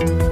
Thank you.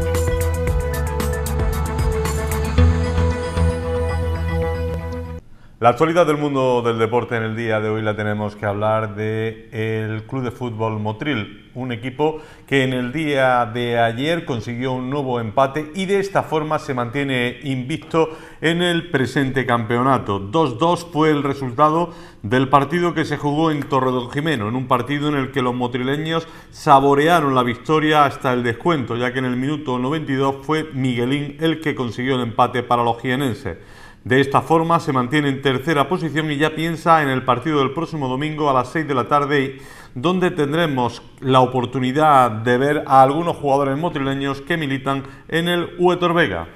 La actualidad del mundo del deporte en el día de hoy la tenemos que hablar del el Club de Fútbol Motril, un equipo que en el día de ayer consiguió un nuevo empate y de esta forma se mantiene invicto en el presente campeonato. 2-2 fue el resultado del partido que se jugó en Torredonjimeno, en un partido en el que los motrileños saborearon la victoria hasta el descuento, ya que en el minuto 92 fue Miguelín el que consiguió el empate para los jienenses. De esta forma se mantiene en tercera posición y ya piensa en el partido del próximo domingo a las 6 de la tarde, donde tendremos la oportunidad de ver a algunos jugadores motrileños que militan en el Huetor Vega.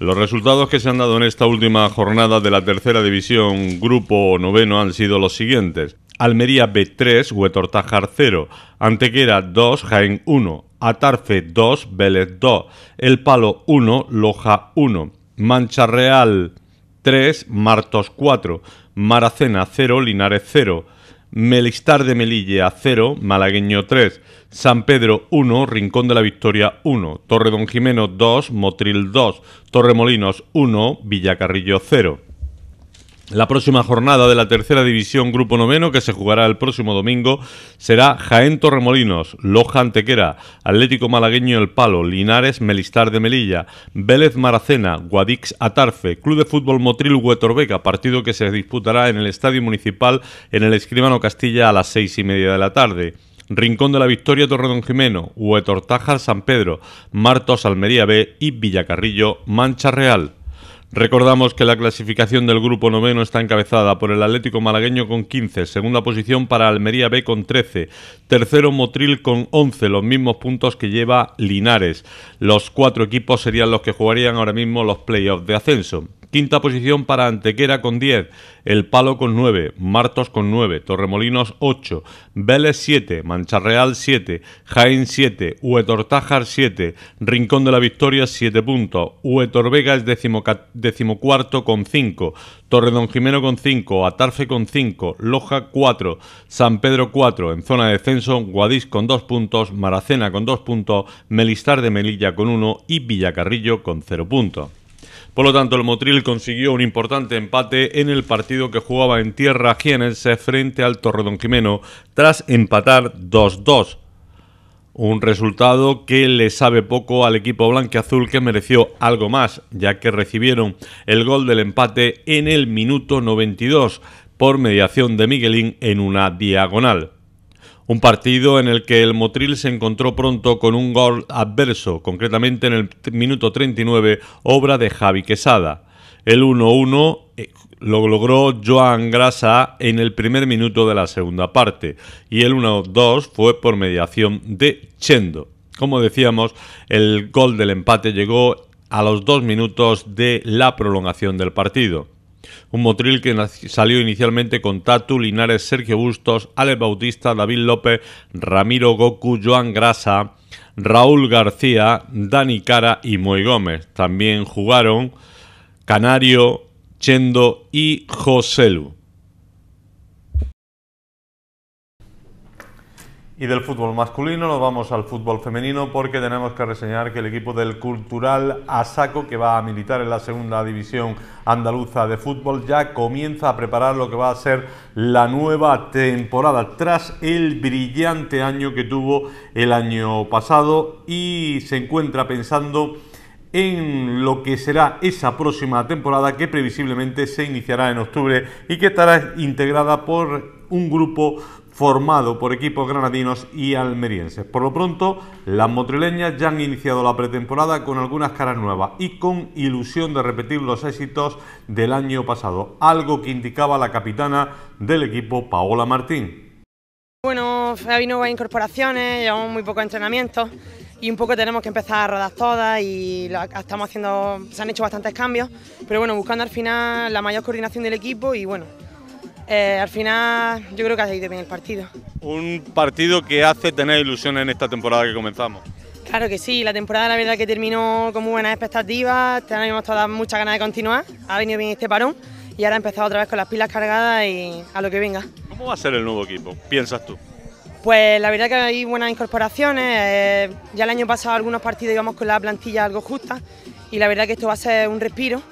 Los resultados que se han dado en esta última jornada de la tercera división grupo noveno han sido los siguientes. Almería B3, Tajar 0, Antequera 2, Jaén 1, Atarfe 2, Vélez 2, El Palo 1, Loja 1, Mancha Real 3, Martos 4, Maracena 0, Linares 0, Melistar de Melilla 0, Malagueño 3, San Pedro 1, Rincón de la Victoria 1, Torre Don Jimeno 2, Motril 2, Torremolinos 1, Villacarrillo 0. La próxima jornada de la tercera división Grupo Noveno, que se jugará el próximo domingo, será Jaén Torremolinos, Loja Antequera, Atlético Malagueño El Palo, Linares Melistar de Melilla, Vélez Maracena, Guadix Atarfe, Club de Fútbol Motril Huetorbeca, partido que se disputará en el Estadio Municipal en el Escribano Castilla a las seis y media de la tarde. Rincón de la Victoria Torredón Jimeno, Tajal San Pedro, Martos Almería B y Villacarrillo Mancha Real. Recordamos que la clasificación del grupo noveno está encabezada por el Atlético Malagueño con 15, segunda posición para Almería B con 13, tercero Motril con 11, los mismos puntos que lleva Linares. Los cuatro equipos serían los que jugarían ahora mismo los playoffs de ascenso. Quinta posición para Antequera con 10, El Palo con 9, Martos con 9, Torremolinos 8, Vélez 7, Mancharreal 7, Jaén 7, Huetortájar 7, Rincón de la Victoria 7 puntos, Vega es decimocuarto con 5, Torredón Jimeno con 5, Atarfe con 5, Loja 4, San Pedro 4, en zona de descenso, Guadix con 2 puntos, Maracena con 2 puntos, Melistar de Melilla con 1 y Villacarrillo con 0 puntos. Por lo tanto, el Motril consiguió un importante empate en el partido que jugaba en tierra Gienense frente al Jimeno, tras empatar 2-2. Un resultado que le sabe poco al equipo blanqueazul que mereció algo más, ya que recibieron el gol del empate en el minuto 92 por mediación de Miguelín en una diagonal. Un partido en el que el Motril se encontró pronto con un gol adverso, concretamente en el minuto 39, obra de Javi Quesada. El 1-1 eh, lo logró Joan Grasa en el primer minuto de la segunda parte y el 1-2 fue por mediación de Chendo. Como decíamos, el gol del empate llegó a los dos minutos de la prolongación del partido. Un motril que salió inicialmente con Tatu, Linares, Sergio Bustos, Alex Bautista, David López, Ramiro Goku, Joan Grasa, Raúl García, Dani Cara y Moy Gómez. También jugaron Canario, Chendo y Joselu. Y del fútbol masculino nos vamos al fútbol femenino porque tenemos que reseñar que el equipo del Cultural Asaco, que va a militar en la segunda división andaluza de fútbol, ya comienza a preparar lo que va a ser la nueva temporada tras el brillante año que tuvo el año pasado y se encuentra pensando en lo que será esa próxima temporada que previsiblemente se iniciará en octubre y que estará integrada por un grupo formado por equipos granadinos y almerienses. Por lo pronto, las motrileñas ya han iniciado la pretemporada con algunas caras nuevas y con ilusión de repetir los éxitos del año pasado, algo que indicaba la capitana del equipo, Paola Martín. Bueno, ha nuevas incorporaciones, llevamos muy poco entrenamiento y un poco tenemos que empezar a rodar todas y estamos haciendo, se han hecho bastantes cambios, pero bueno, buscando al final la mayor coordinación del equipo y bueno, eh, al final yo creo que ha ido bien el partido. Un partido que hace tener ilusiones en esta temporada que comenzamos. Claro que sí, la temporada la verdad que terminó con muy buenas expectativas, tenemos todas muchas ganas de continuar, ha venido bien este parón y ahora ha empezado otra vez con las pilas cargadas y a lo que venga. ¿Cómo va a ser el nuevo equipo, piensas tú? Pues la verdad que hay buenas incorporaciones, eh, ya el año pasado algunos partidos íbamos con la plantilla algo justa y la verdad que esto va a ser un respiro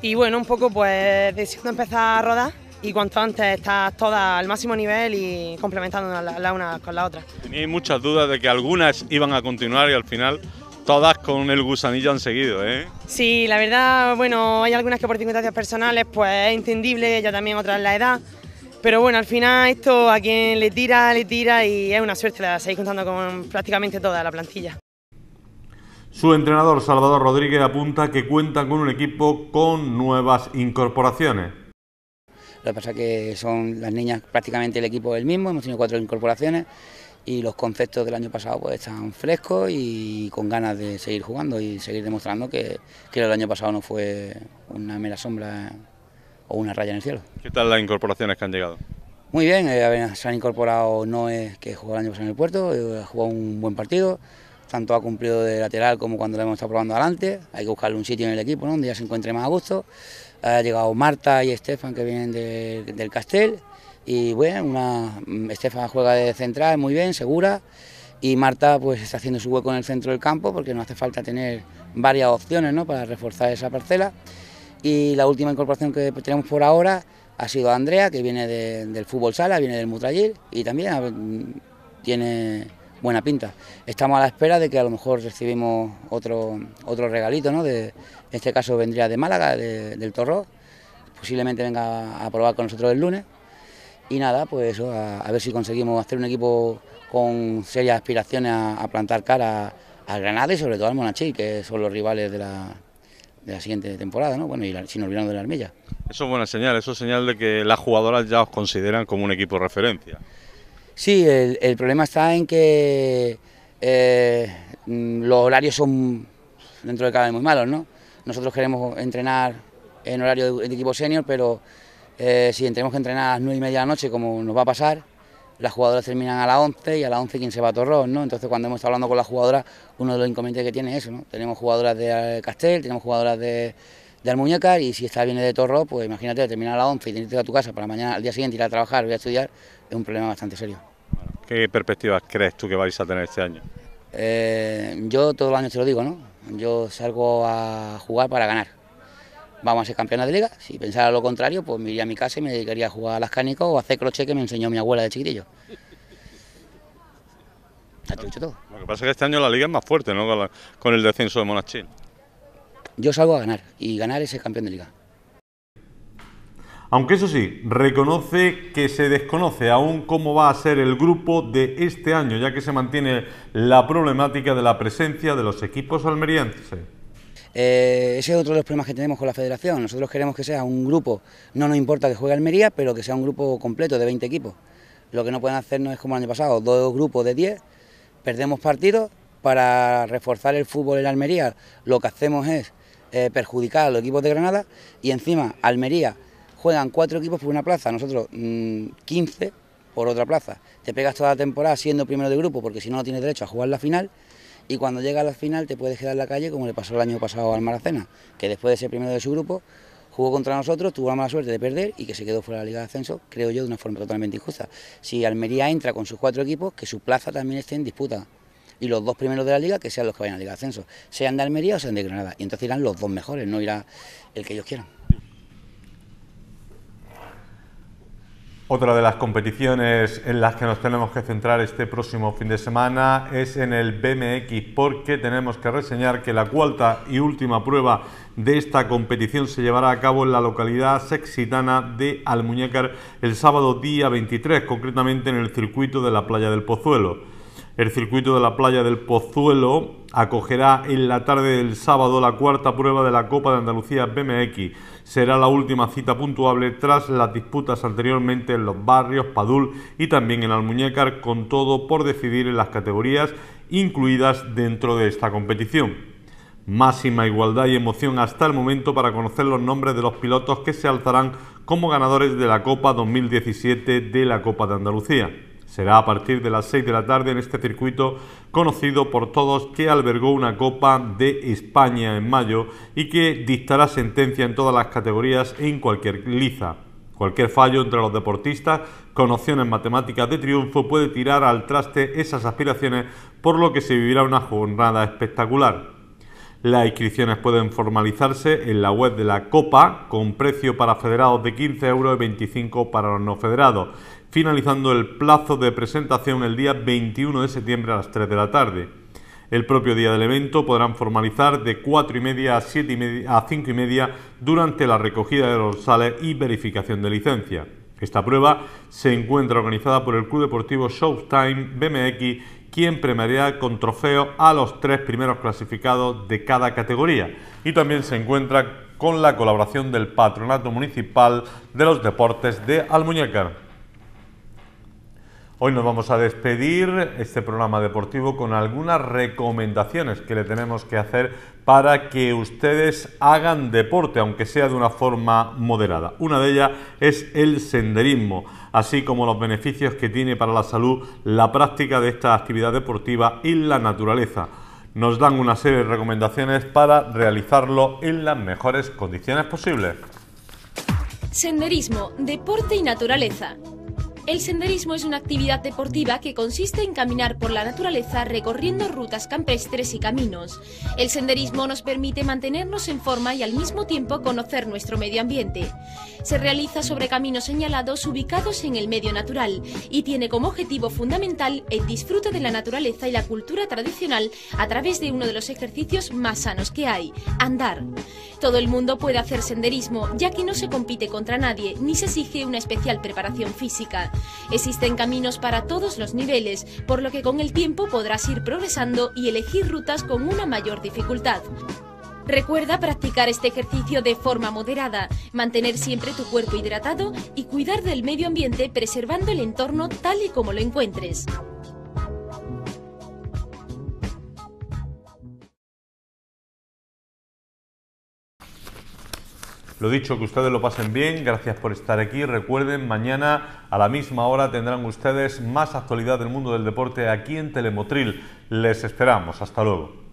y bueno, un poco pues deseando empezar a rodar y cuanto antes estás todas al máximo nivel y complementando las la una con la otra". -"Tenéis muchas dudas de que algunas iban a continuar y al final todas con el gusanillo han seguido, ¿eh? Sí, la verdad, bueno, hay algunas que por circunstancias personales pues es entendible, ya también otras la edad. Pero bueno, al final esto a quien le tira, le tira y es una suerte, la seguir contando con prácticamente toda la plantilla. Su entrenador Salvador Rodríguez apunta que cuenta con un equipo con nuevas incorporaciones. Lo que pasa es que son las niñas prácticamente el equipo del mismo, hemos tenido cuatro incorporaciones y los conceptos del año pasado pues están frescos y con ganas de seguir jugando y seguir demostrando que, que el año pasado no fue una mera sombra o una raya en el cielo. ¿Qué tal las incorporaciones que han llegado? Muy bien, eh, se han incorporado es que jugó el año pasado en el puerto, eh, ha jugado un buen partido, tanto ha cumplido de lateral como cuando lo hemos estado probando adelante, hay que buscarle un sitio en el equipo donde ya se encuentre más a gusto. Ha llegado Marta y Estefan que vienen del Castel y bueno, mm, Estefan juega de central muy bien, segura y Marta pues está haciendo su hueco en el centro del campo porque no hace falta tener varias opciones para reforzar esa parcela y la última incorporación que tenemos por ahora ha sido Andrea que viene del fútbol sala, viene del Mutrayil y también tiene buena pinta. Estamos a la espera de que a lo mejor recibimos otro, otro regalito, ¿no? De, en este caso vendría de Málaga, del Torro, posiblemente venga a probar con nosotros el lunes. Y nada, pues a, ver si conseguimos hacer un equipo con serias aspiraciones a, plantar cara al Granada y sobre todo al Monachil, que son los rivales de la, de la siguiente temporada, ¿no? Bueno, y sin olvidarnos de la Armilla. Eso es buena señal, eso es señal de que las jugadoras ya os consideran como un equipo de referencia. Sí, el, problema está en que eh, mm, los horarios son dentro de cada vez muy malos, ¿no? Nosotros queremos entrenar en horario de, equipo senior, pero eh, si tenemos que entrenar a las 9 y media de la noche, como nos va a pasar, las jugadoras terminan a las 11 y a las 11 se va a Torrón, ¿no? Entonces cuando hemos estado hablando con las jugadoras, uno de los inconvenientes que tiene es eso, ¿no? Tenemos jugadoras de eh, Castel, tenemos jugadoras de de muñeca y si esta viene de Torro, pues imagínate terminar a las 11 y tenerte a tu casa para mañana, al día siguiente ir a trabajar, ir a estudiar, es un problema bastante serio. ¿Qué perspectivas crees tú que vais a tener este año? Eh, yo todo el año te lo digo, ¿no? Yo salgo a jugar para ganar. Vamos a ser campeones de liga. Si pensara lo contrario, pues me iría a mi casa y me dedicaría a jugar a las canicas o a hacer crochet que me enseñó mi abuela de chiquitillo. dicho todo. Lo que pasa es que este año la liga es más fuerte, ¿no? Con, con el descenso de Monachil. Yo salgo a ganar y ganar ese el campeón de liga. Aunque eso sí, reconoce que se desconoce aún cómo va a ser el grupo de este año, ya que se mantiene la problemática de la presencia de los equipos almerienses. Eh, ese es otro de los problemas que tenemos con la federación. Nosotros queremos que sea un grupo, no nos importa que juegue Almería, pero que sea un grupo completo de 20 equipos. Lo que no pueden hacernos es como el año pasado, dos grupos de 10, perdemos partidos para reforzar el fútbol en Almería. Lo que hacemos es eh, perjudicar a los equipos de Granada y encima Almería juegan cuatro equipos por una plaza, nosotros 15 mm, por otra plaza. Te pegas toda la temporada siendo primero de grupo porque si no, no tienes derecho a jugar la final y cuando llega a la final te puedes quedar en la calle como le pasó el año pasado al Maracena, que después de ser primero de su grupo jugó contra nosotros, tuvo la mala suerte de perder y que se quedó fuera de la Liga de Ascenso, creo yo, de una forma totalmente injusta. Si Almería entra con sus cuatro equipos, que su plaza también esté en disputa y los dos primeros de la liga que sean los que vayan a la Liga de Ascenso, sean de Almería o sean de Granada. Y entonces irán los dos mejores, no irá el que ellos quieran. Otra de las competiciones en las que nos tenemos que centrar este próximo fin de semana es en el BMX porque tenemos que reseñar que la cuarta y última prueba de esta competición se llevará a cabo en la localidad sexitana de Almuñécar el sábado día 23, concretamente en el circuito de la Playa del Pozuelo. El circuito de la playa del Pozuelo acogerá en la tarde del sábado la cuarta prueba de la Copa de Andalucía BMX. Será la última cita puntuable tras las disputas anteriormente en los barrios Padul y también en Almuñécar, con todo por decidir en las categorías incluidas dentro de esta competición. Máxima igualdad y emoción hasta el momento para conocer los nombres de los pilotos que se alzarán como ganadores de la Copa 2017 de la Copa de Andalucía. Será a partir de las 6 de la tarde en este circuito conocido por todos que albergó una Copa de España en mayo y que dictará sentencia en todas las categorías e en cualquier liza. Cualquier fallo entre los deportistas con opciones matemáticas de triunfo puede tirar al traste esas aspiraciones, por lo que se vivirá una jornada espectacular. Las inscripciones pueden formalizarse en la web de la Copa con precio para federados de 15 euros y 25 para los no federados finalizando el plazo de presentación el día 21 de septiembre a las 3 de la tarde. El propio día del evento podrán formalizar de 4 y media a, y media, 5 y media durante la recogida de los sales y verificación de licencia. Esta prueba se encuentra organizada por el Club Deportivo Showtime BMX, quien premiará con trofeo a los tres primeros clasificados de cada categoría. Y también se encuentra con la colaboración del Patronato Municipal de los Deportes de Almuñécar. Hoy nos vamos a despedir este programa deportivo con algunas recomendaciones que le tenemos que hacer para que ustedes hagan deporte, aunque sea de una forma moderada. Una de ellas es el senderismo, así como los beneficios que tiene para la salud la práctica de esta actividad deportiva y la naturaleza. Nos dan una serie de recomendaciones para realizarlo en las mejores condiciones posibles. Senderismo, deporte y naturaleza el senderismo es una actividad deportiva que consiste en caminar por la naturaleza recorriendo rutas campestres y caminos. El senderismo nos permite mantenernos en forma y al mismo tiempo conocer nuestro medio ambiente. Se realiza sobre caminos señalados ubicados en el medio natural y tiene como objetivo fundamental el disfrute de la naturaleza y la cultura tradicional a través de uno de los ejercicios más sanos que hay, andar. Todo el mundo puede hacer senderismo, ya que no se compite contra nadie ni se exige una especial preparación física. Existen caminos para todos los niveles, por lo que con el tiempo podrás ir progresando y elegir rutas con una mayor dificultad. Recuerda practicar este ejercicio de forma moderada, mantener siempre tu cuerpo hidratado y cuidar del medio ambiente preservando el entorno tal y como lo encuentres. Lo dicho, que ustedes lo pasen bien, gracias por estar aquí. Recuerden, mañana a la misma hora tendrán ustedes más actualidad del mundo del deporte aquí en Telemotril. Les esperamos, hasta luego.